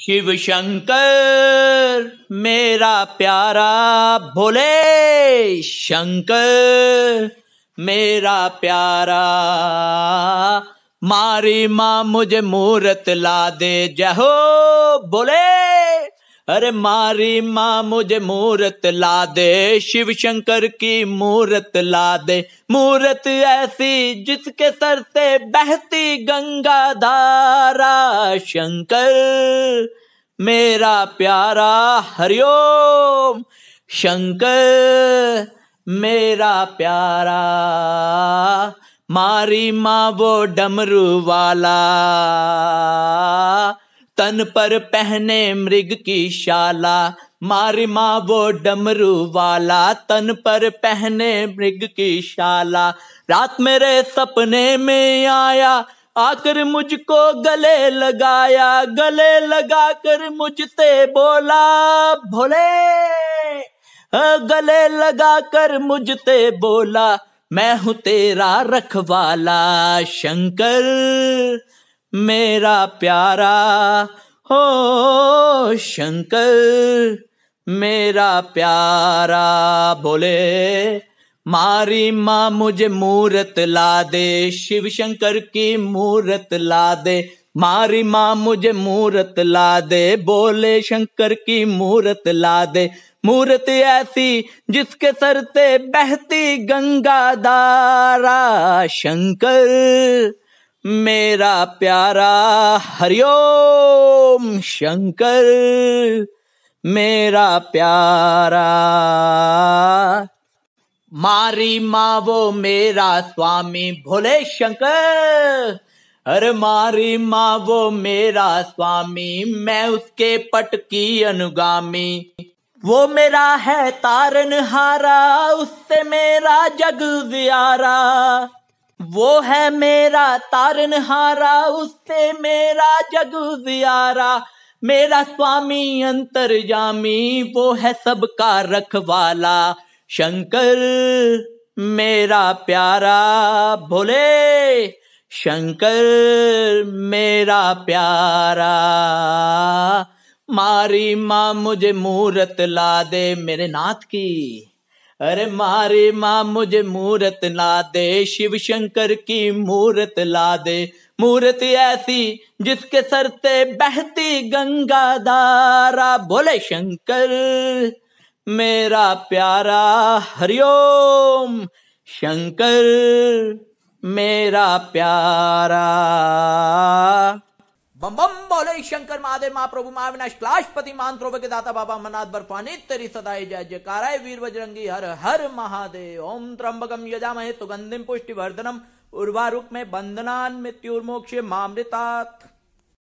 शिव शंकर मेरा प्यारा भोले शंकर मेरा प्यारा मारी माँ मुझे मूर्त ला दे जहो बोले अरे मारी माँ मुझे मूरत ला दे शिव शंकर की मूरत ला दे मूरत ऐसी जिसके सर से बहती गंगा धारा शंकर मेरा प्यारा हरिओम शंकर मेरा प्यारा मारी माँ वो डमरू वाला तन पर पहने मृग की शाला मारे माँ वो डमरू वाला तन पर पहने मृग की शाला रात मेरे सपने में आया आकर मुझको गले लगाया गले लगाकर मुझसे बोला भोले गले लगाकर मुझसे बोला मैं हूँ तेरा रखवाला शंकर मेरा प्यारा हो शंकर मेरा प्यारा बोले मारी माँ मुझे मूरत ला दे शिव शंकर की मूरत ला दे मारी माँ मुझे मूरत ला दे बोले शंकर की मूरत ला दे मूरत ऐसी जिसके सर से बहती गंगा दारा शंकर मेरा प्यारा हरिओम शंकर मेरा प्यारा मारी माँ वो मेरा स्वामी भोले शंकर अरे मारी माँ वो मेरा स्वामी मैं उसके पट की अनुगामी वो मेरा है तारन हारा उससे मेरा जग जियारा वो है मेरा तारन हारा उससे मेरा जग जियारा मेरा स्वामी जामी वो है सबका रखवाला शंकर मेरा प्यारा भोले शंकर मेरा प्यारा मारी माँ मुझे मूरत ला दे मेरे नाथ की अरे मारे माँ मुझे मूर्त ला दे शिव शंकर की मूर्त ला दे मूर्त ऐसी जिसके सर से बहती गंगा दारा बोले शंकर मेरा प्यारा हरिओम शंकर मेरा प्यारा जय शंकर महादेव महाप्रभु महाविनाश लाशपति मानत्रोप के दाता बाबा मनाथ बर्फानी तेरी सदाई जय जयकाराय वीर बजरंगी हर हर महादेव ओम यजा यजामहे सुगंधिम पुष्टि वर्धनम उर्वारूप में बंदना मृत्युर्मोक्ष मामृतात्